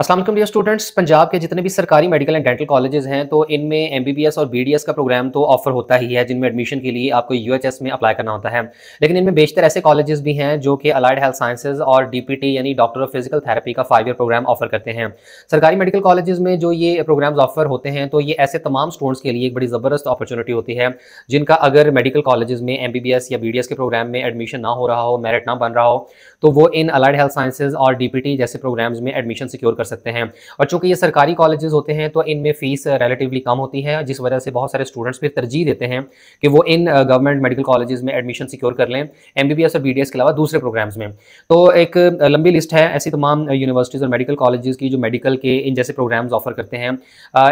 Aslam dear students Punjab के जितने भी सरकारी मेडिकल एंड डेंटल कॉलेजेस हैं तो इनमें एम बी बी एस और बी डी एस का प्रोग्राम तो ऑफर होता ही है जिनमें एडमिशन के लिए आपको यू एच एस में अप्लाई करना होता है लेकिन इनमें बेशतर ऐसे कॉलेजेस भी हैं जो कि अलाइड हेल्थ साइंसेज और डी पी टी यानी डॉक्टर ऑफ फिजिकल थेरेपी का फाइव ईयर प्रोग्राम ऑफर करते हैं सरकारी मेडिकल कॉलेजेस में जो ये प्रोग्राम्स ऑफर होते हैं तो ये ऐसे तमाम स्टूडेंट्स के लिए एक बड़ी ज़बरदस्त अपॉर्चुनिटी होती है जिनका अगर मेडिकल कॉलेजेस में एम बी बी एस या बी डी एस के प्रोग्राम में एडमिशन ना हो रहा हो मेरिट ना बन रहा हो तो वो इन अलाइड हेल्थ साइंसेज और डी पी टी जैसे प्रोग्राम्स में एडमिशन सिक्योर कर सकते हैं और चूंकि ये सरकारी कॉलेजेस होते हैं तो इनमें फ़ीस रिलेटिवली कम होती है जिस वजह से बहुत सारे स्टूडेंट्स फिर तरजीह देते हैं कि वो इन गवर्नमेंट मेडिकल कॉलेजेस में एडमिशन सिक्योर कर लें एम और बी के अलावा दूसरे प्रोग्राम्स में तो एक लंबी लिस्ट है ऐसी तमाम यूनिवर्सिटीज़ और मेडिकल कॉलेजेस की जो मेडिकल के इन जैसे प्रोग्राम्स ऑफर करते हैं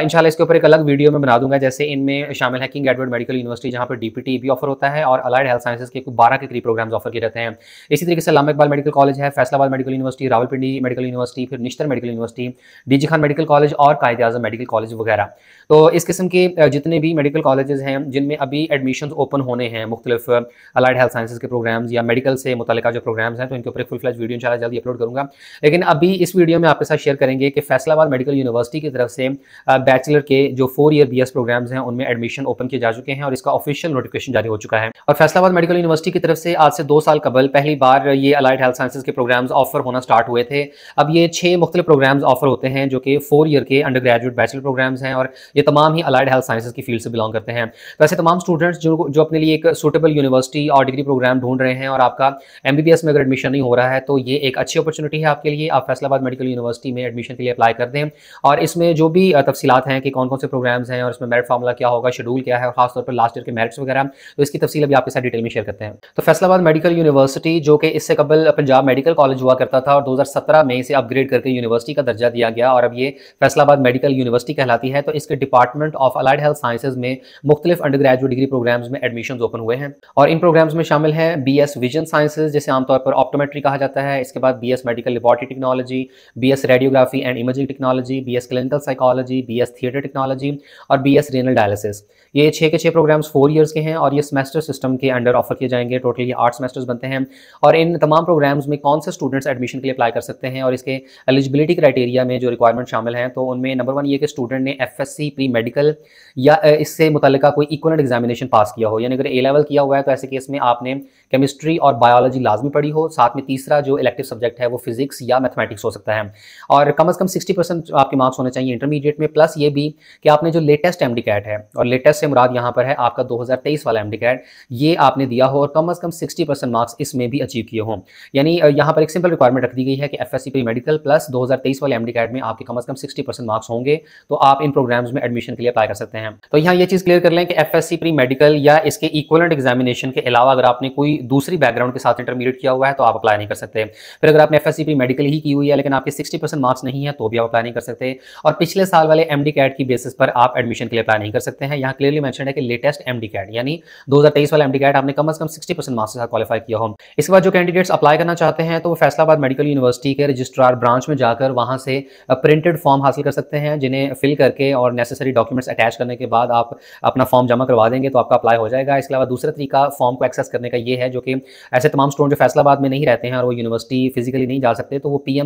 इंशाल्लाह इसके ऊपर एक अलग वीडियो में बना दूंगा जैसे इनमें शामिल है किंग एडवर्ड मेडिकल यूनिवर्सिटी जहाँ पर डीपीटी भी ऑफर होता है और अलाइड हेल्थ साइंसेज के बारह के करीब प्रोग्राम्स ऑफर किए जाते हैं इसी तरीके से लाम इकबाल मेडिकल कॉलेज है Faisalabad medical university Rawalpindi medical university फिर Nishtar medical university D Khan medical college और कायद अजम मेडिकल कॉलेज वगैरह तो इस किस्म के जितने भी मेडिकल कॉलेजेस हैं जिनमें अभी एडमिशन ओपन होने हैं मुख्तलिफ अलाइड हेल्थ साइंसेज के प्रोग्राम्स या मेडिकल से मुतल जो प्रोग्राम्स हैं तो इनके ऊपर फुल फ्लैज वीडियो इंशाल्लाह जल्दी अपलोड करूँगा लेकिन अभी इस वीडियो में आपके साथ शेयर करेंगे कि फैसलाबाद मेडिकल यूनिवर्सिटी की तरफ से बैचलर के जो फोर ईयर बी प्रोग्राम्स हैं उनमें एडमिशन ओपन किए जा चुके हैं और इसका ऑफिशियल नोटिफिकेशन जारी हो चुका है और फैसलाबाद मेडिकल यूनिवर्सिटी की तरफ से आज से दो साल कबल पहली बार ये अलाइड हेल्थ साइंसेज के प्रोग्राम्स ऑफर होना स्टार्ट हुए थे अब ये छः मुख्तलिफ प्रोग्राम प्रोग्राम्स ऑफर होते हैं जो कि फोर ईयर के अंडर ग्रेजुएट बैचलर प्रोग्राम्स हैं और ये तमाम ही अलाइड हेल्थ साइंसेज की फील्ड से बिलोंग करते हैं तो ऐसे तमाम स्टूडेंट्स जो जो अपने लिए एक सूटेबल यूनिवर्सिटी और डिग्री प्रोग्राम ढूंढ रहे हैं और आपका एम में अगर एडमिशन नहीं हो रहा है तो ये एक अच्छी अपॉर्चुनिटी है आपके लिए आप फैसलाबाद मेडिकल यूनिवर्सिटी में एडमिशन के लिए अप्लाई कर दें और इसमें जो भी तफसीत हैं कि कौन कौन से प्रोग्राम्स हैं और इसमें मेरिट फार्मूला क्या होगा शेड्यूल क्या है और खासतौर पर लास्ट ईयर के मेरिट्स वगैरह तो इसकी तफसील अभी आपके साथ डिटेल में शेयर करते हैं तो फैसलाबाद मेडिकल यूनिवर्सिटी जो कि इससे कबल पंजाब मेडिकल कॉलेज हुआ करता था और दो में इसे अपग्रेड करके यूनिवर्सिटी का दर्जा दिया गया और अब ये फैसलाबाद मेडिकल यूनिवर्सिटी कहलाती है तो इसके department of allied health sciences में मुख्तलिफ अंडर ग्रेजुएट डिग्री प्रोग्राम्स में एडमिशन ओपन हुए हैं और इन प्रोग्राम्स में शामिल है बी एस विजन साइंसेज जिसे आमतौर पर ऑप्टोमेट्री कहा जाता है इसके बाद B S medical laboratory technology B S radiography and imaging technology B S clinical psychology B S theatre technology और बी एस रेनल डायलिसिस ये छः के छः प्रोग्राम्स फोर ईयर्स के हैं और ये सेमेस्टर सिस्टम के अंडर ऑफर किए जाएंगे टोटल ये आठ सेमेस्टर्स बनते हैं और इन तमाम प्रोग्राम्स में कौन से स्टूडेंट्स एडमिशन के लिए अप्लाई कर सकते हैं और इसके एलिजिबिलिटी क्राइटेरिया में जो रिक्वायरमेंट शामिल हैं तो उनमें नंबर वन ये कि स्टूडेंट ने F S C pre medical या इससे मुतल कोई इक्वलेंट एग्जामिनेशन पास किया हो यानी अगर ए लेवल किया हुआ है तो ऐसे केस में आपने केमिस्ट्री और बायोलॉजी लाजमी पढ़ी हो साथ में तीसरा जो इलेक्टिव सब्जेक्ट है वो फिजिक्स या मैथमेटिक्स हो सकता है और कम अज़ कम सिक्सटी परसेंट आपके मार्क्स होने चाहिए इंटरमीडिएट में प्लस ये भी कि आपने जो लेटेस्ट एम कैट है और लेटेस्ट से मुराद यहाँ पर है आपका दो हज़ार तेईस वाला एम कैट ये आपने दिया हो और कम अज़ कम सिक्सटी परसेंट मार्क्स इसमें भी अचीव किए हों यानी यहाँ पर एक सिंपल रिक्वायरमेंट रख दी गई है कि F S C pre medical plus दो हज़ार तेईस वाले एम डी में आपके कम अज़ कम सिक्सटी परसेंट मार्क्स होंगे तो आप इन प्रोग्राम्स में एडमिशन के लिए अप्लाई कर सकते हैं तो यहाँ ये चीज़ क्लियर कर लें कि F S C pre medical या इसके इक्वलेंट एग्जामिनेशन के अलावा अगर आपने कोई दूसरी बैकग्राउंड के साथ इंटरमीडिएट किया हुआ है तो आप अप्लाई नहीं कर सकते फिर अगर आपने F S C pre medical ही की हुई है लेकिन आपके सिक्सटी परसेंट मार्क्स नहीं है तो भी आप अप्लाई नहीं कर सकते और पिछले साल वाले एम डी कैट की बेसिस पर आप एडमिशन के लिए अप्लाई नहीं कर सकते हैं यहाँ क्लियरली मैंशन है कि लेटेस्ट एम डी कैट यानी दो हज़ार तेईस वाला एम डी कैट आपने कम अज़ कम सिक्सटी परसेंट मार्क्स के साथ क्वालिफाई किया हो इसके बाद जो कैंडिडेट्स अप्लाई करना चाहते हैं तो वो फैसलाबाद मेडिकल यूनिवर्सिटी के रजिस्ट्रार ब्रांच में जाकर वहाँ वहाँ से प्रिंटेड फॉर्म हासिल कर सकते हैं जिन्हें फिल करके और नेसेसरी डॉक्यूमेंट्स अटैच करने के बाद आप अपना फॉर्म जमा करवा देंगे तो आपका अप्लाई हो जाएगा इसके अलावा दूसरा तरीका फॉर्म को एक्सेस करने का ये है जो कि ऐसे तमाम स्टूडेंट जो फैसलाबाद में नहीं रहते हैं और वो यूनिवर्सिटी फिजिकली नहीं जा सकते तो वो पी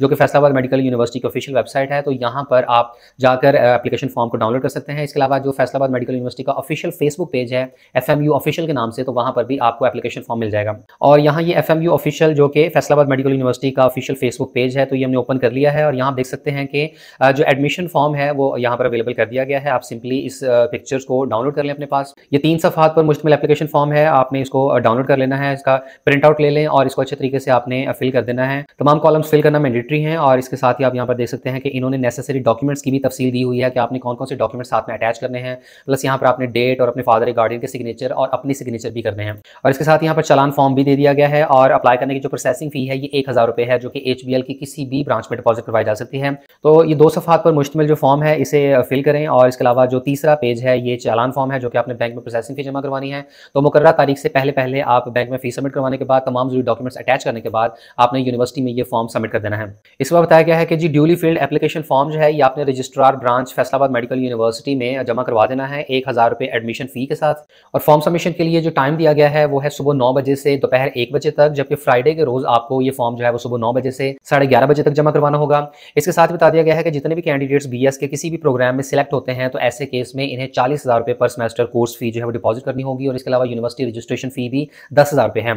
जो कि फैसलाबाद मेडिकल यूनिवर्सिटी की ऑफिशियल वेबसाइट है तो यहाँ पर आप जाकर अपलीकेशन फॉर्म को डाउनलोड कर सकते हैं इसके अलावा जो फैसलाबाद मेडिकल यूनिवर्सिटी का ऑफिशियल फेसबुक पेज है एफ ऑफिशियल के नाम से तो वहाँ पर भी आपको एप्लीकेशन फॉर्म मिल जाएगा और यहाँ ये एफ ऑफिशियल जो कि फैसलाबाद मेडिकल यूनिवर्सिटी का ऑफिशियल फेसबुक फेसबुक पेज है तो ये हमने ओपन कर लिया है और यहाँ देख सकते हैं कि जो एडमिशन फॉर्म है वो यहाँ पर अवेलेबल कर दिया गया है आप सिंपली इस पिक्चर्स को डाउनलोड कर लें अपने पास ये तीन सफात पर मुश्तमिल एप्लीकेशन फॉर्म है आपने इसको डाउनलोड कर लेना है इसका प्रिंट आउट ले लें और इसको अच्छे तरीके से आपने फिल कर देना है तमाम कॉलम्स फिल करना मैंडेटरी है और इसके साथ ही आप यहाँ पर देख सकते हैं कि इन्होंने नेसेसरी डॉक्यूमेंट्स की भी तफसील दी हुई है कि आपने कौन कौन से डॉक्यूमेंट्स साथ में अटैच करने हैं प्लस यहाँ पर आपने डेट और अपने फादर गार्डियन के सिग्नेचर और अपनी सिग्नेचर भी करने हैं और इसके साथ यहाँ पर चलान फॉर्म भी दे दिया गया है और अप्लाई करने की जो प्रोसेसिंग फी है ये एक हज़ार रुपये है जो कि एच एल की किसी भी ब्रांच में डिपॉजिट करवाई जा सकती है तो ये दो सफात पर मुश्तमिल जो फॉर्म है इसे फिल करें और इसके अलावा जो तीसरा पेज है ये चालान फॉर्म है जो कि आपने बैंक में प्रोसेसिंग फी जमा करवानी है तो मुकर तारीख से पहले पहले आप बैंक में फीस सबमिट करवाने के बाद तमाम जरूरी डॉक्यूमेंट्स अटैच करने के बाद आपने यूनिवर्सिटी में ये फॉर्म सबमिट कर देना है इस बार बताया गया है कि जी ड्यूली फील्ड एप्लीकेशन फॉर्म जो है ये आपने registrar branch Faisalabad medical university में जमा करवा देना है एक एडमिशन फ़ी के साथ और फॉर्म सबमिशन के लिए जो टाइम दिया गया है वो है सुबह नौ बजे से दोपहर एक बजे तक जबकि फ्राइडे के रोज़ आपको ये फॉर्म जो है वो सुबह नौ बजे से साढ़े ग्यारह बजे तक जमा करवाना होगा इसके साथ बता दिया गया है कि जितने भी कैंडिडेट्स बी के किसी भी प्रोग्राम में सिलेक्ट होते हैं तो ऐसे केस में इन्हें चालीस हज़ार रुपये पर सेमेस्टर कोर्स फी जो है वो डिपॉजिट करनी होगी और इसके अलावा यूनिवर्सिटी रजिस्ट्रेशन फी भी दस हज़ार रुपये है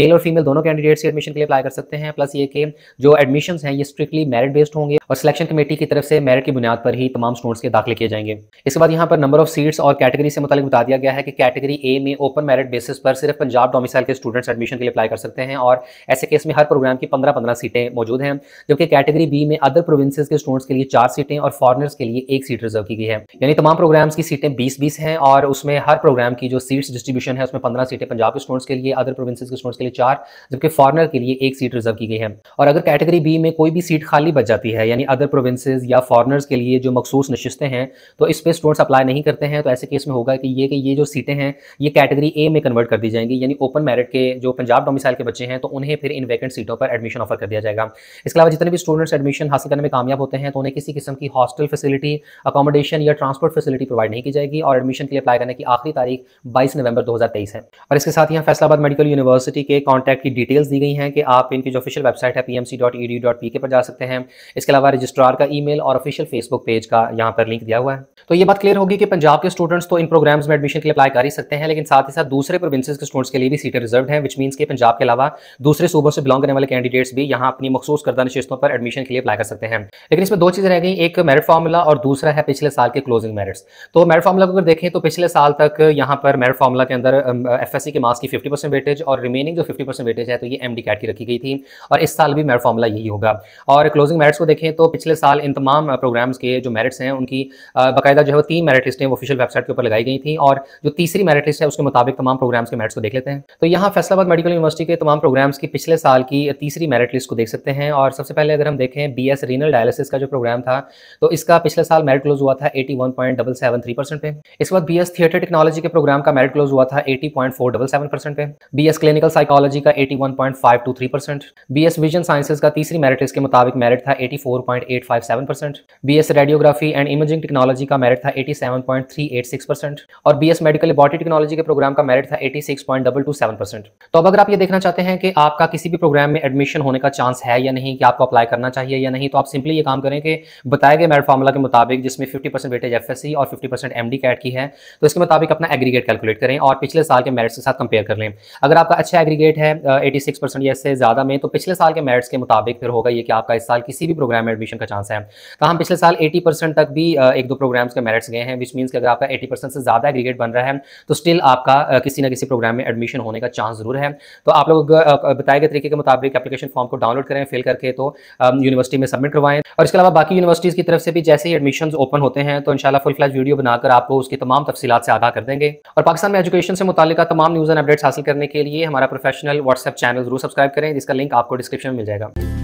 मेल और फीमेल दोनों कैंडिडेट्स एडमिशन के लिए अप्लाई कर सकते हैं प्लस ये कि जो एडमिशन है ये स्ट्रिक्टली मेरिट बेस्ड होंगे और सिलेक्शन कमेटी की तरफ से मेरिट की बुनियाद पर ही तमाम स्टूडेंट्स के दाखिले किए जाएंगे इसके बाद यहाँ पर नंबर ऑफ सीट्स और कैटेगरी से मुतालिक बता दिया गया है कि कैटेगरी ए में ओपन मेरिट बेसिस पर सिर्फ पंजाब डोमिसाइल के स्टूडेंट्स एडमिशन के लिए अप्लाई कर सकते हैं और ऐसे केस में हर प्रोग्राम की पंद्रह पंद्रह सीटें मौजूद हैं जबकि कैटेगरी बी में अदर प्रोविंसेस के स्टूडेंट्स के लिए चार सीटें और फॉरनर्स के लिए एक सीट रिजर्व की गई है यानी तमाम प्रोग्राम्स की सीटें बीस बीस हैं और उसमें हर प्रोग्राम की जो सीट्स डिस्ट्रीब्यूशन है उसमें पंद्रह सीटें पंजाब के स्टूडेंट्स के लिए अदर प्रोविंसेस के स्टूडेंट्स के लिए चार जबकि फॉरनर के लिए एक सीट रिजर्व की गई है और अगर कैटेगरी बी में कोई भी सीट खाली बच जाती है यानी अदर प्रोविंसेस या फॉरनर्स के लिए जो मखसूस नशस्तें हैं तो इस पर स्टूडेंट्स अप्लाई नहीं करते हैं तो ऐसे केस में होगा कि ये कि ये जो सीटें हैं ये कैटेगरी ए में कन्वर्ट कर दी जाएंगी यानी ओपन मेरिट के जो पंजाब डोमिसाइल के बच्चे हैं तो उन्हें फिर इन वैकेंट सीटों पर एडमिशन ऑफर कर दिया जाएगा प्रोग्राम इसके अलावा जितने भी स्टूडेंट्स एडमिशन हासिल करने में कामयाब होते हैं तो उन्हें किसी किस्म की हॉस्टल फैसिलिटी अकोमोडेशन या ट्रांसपोर्ट फैसिलिटी प्रोवाइड नहीं की जाएगी और एडमिशन के लिए अप्लाई करने की आखिरी तारीख बाईस नवंबर दो है और इसके साथ यहाँ फैसलाबाद मेडिकल यूनिवर्सिटी के कॉन्टैक्ट की डिटेल्स दी गई हैं कि आप इनकी जो ऑफिशियल वेबसाइट है पी पर जा सकते हैं इसके अलावा रजिस्ट्रार का ई और ऑफिशियल फेसबुक पेज का यहाँ पर लिंक दिया हुआ है तो ये बात क्लियर होगी कि पंजाब के स्टूडेंट्स तो इन प्रोग्राम्स में एडमिशन के लिए अप्लाई कर ही सकते हैं लेकिन साथ ही साथ दूसरे प्रोविंसेस के स्टूडेंट्स के लिए भी सीटें रिजर्व हैं विच मीन्स के पंजाब के अलावा दूसरे सूबों से बिलोंग करने वाले कैंडिडेट्स भी यहाँ अपनी मखसूस करदा नशस्तों पर एडमिशन के लिए अप्लाई कर सकते हैं लेकिन इसमें दो चीज़ें रह गई एक मेरिट फार्मूला और दूसरा है पिछले साल के क्लोजिंग मेरिट्स तो मेरिट फार्मूला को अगर देखें तो पिछले साल तक यहाँ पर मेरिट फार्मूला के अंदर एफ एस सी के मार्क्स की फिफ्टी परसेंट वेटेज और रिमेनिंग जो फिफ्टी परसेंट वेटेज है तो ये एम डी कैट की रखी गई थी और इस साल भी मेरिट फार्मूला यही होगा और क्लोजिंग मेरिट्स को देखें तो पिछले साल इन तमाम प्रोग्राम्स के जो मेरिट्स हैं उनकी बाकायदा जो है तीन मेरिट लिस्टें ऑफिशियल वेबसाइट के ऊपर लगाई गई थी और जो तीसरी मेरिट लिस्ट है उसके मुताबिक तमाम प्रोग्राम्स के मेरिट्स को देख लेते हैं तो यहाँ फैसलाबाद मेडिकल यूनिवर्सिटी के तमाम प्रोग्राम्स की पिछले साल की तीसरी मेरिट लिस्ट को देख सकते हैं सकते हैं और सबसे पहले अगर हम देखें बी एस रीनल डायलिसिस का जो प्रोग्राम था तो इसका पिछले साल मेरिट क्लोज हुआ था 81.773 परसेंट पे इस वक्त बी एस थिएटर टेक्नोलॉजी के प्रोग्राम का मेरिट क्लोज हुआ था सेवन परसेंट पे बी एस क्लिनिकल साइकोलॉजी का 81.523 percent B S vision sciences का तीसरी मेरिट इसके मुताबिक मेरिट था 84.857 percent B S radiography and imaging technology का मेरिट था 87.386 परसेंट और B S medical laboratory technology के प्रोग्राम का मेरिट था 86.227 परसेंट तो अब अगर आप ये देखना चाहते हैं कि आपका किसी भी प्रोग्राम में एडमिशन होने का चांस है है या नहीं कि आपको अप्लाई करना चाहिए या नहीं तो आप सिंपली ये काम करें कि बताए गए मेरिट फार्मूला के मुताबिक जिसमें फिफ्टी परसेंट वेटेज एफ और फिफ्टी परसेंट एम कैट की है तो इसके मुताबिक अपना एग्रीगेट कैलकुलेट करें और पिछले साल के मेरिट्स के साथ कंपेयर कर लें अगर आपका अच्छा एग्रीगेट है एटी सिक्स परसेंट या इससे ज़्यादा में तो पिछले साल के मेरिट्स के मुताबिक फिर होगा ये कि आपका इस साल किसी भी प्रोग्राम में एडमिशन का चांस है तो हम पिछले साल एटी परसेंट तक भी एक दो प्रोग्राम्स के मेरिट्स गए हैं विच मीन्स कि अगर आपका एटी परसेंट से ज़्यादा एग्रीगेट बन रहा है तो स्टिल आपका किसी ना किसी प्रोग्राम में एडमिशन होने का चांस ज़रूर है तो आप लोग बताए गए तरीके के मुताबिक एप्लीकेशन फॉर्म को डाउनलोड करें फेल करके तो यूनिवर्सिटी में सबमिट करवाएं और इसके अलावा बाकी यूनिवर्सिटीज़ की तरफ से भी जैसे ही एडमिशन ओपन होते हैं तो इनशाला फुल फ्लैज वीडियो बनाकर आपको उसकी तमाम तफसीत से आगा कर देंगे और पाकिस्तान में एजुकेशन से मुतल तमाम न्यूज़ एंड अपडेट्स हासिल करने के लिए हमारा प्रोफेशनल व्हाट्सएप चैनल जरूर सब्सक्राइब करें जिसका लिंक आपको डिस्क्रिप्शन में मिल जाएगा